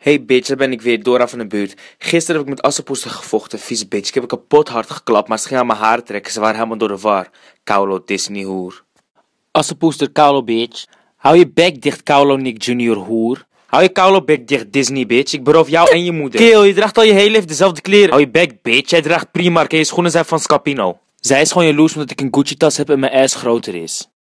Hey bitch, daar ben ik weer, Dora van de buurt. Gisteren heb ik met assenpoester gevochten, vies bitch. Ik heb ik kapot hard geklapt, maar ze ging aan mijn haar trekken. Ze waren helemaal door de war. Kaulo Disney hoer. Assenpoester, Kaulo bitch. Hou je bek dicht, Kaulo Nick Junior hoer. Hou je Kaulo bek dicht, Disney, bitch. Ik beroof jou en je moeder. Keel, je draagt al je hele leven dezelfde kleren. Hou je bek, bitch. Jij draagt Primark en je schoenen zijn van Scapino. Zij is gewoon jaloers omdat ik een Gucci-tas heb en mijn ass groter is.